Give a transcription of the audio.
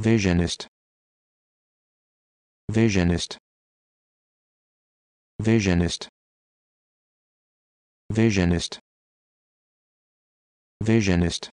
visionist visionist visionist visionist visionist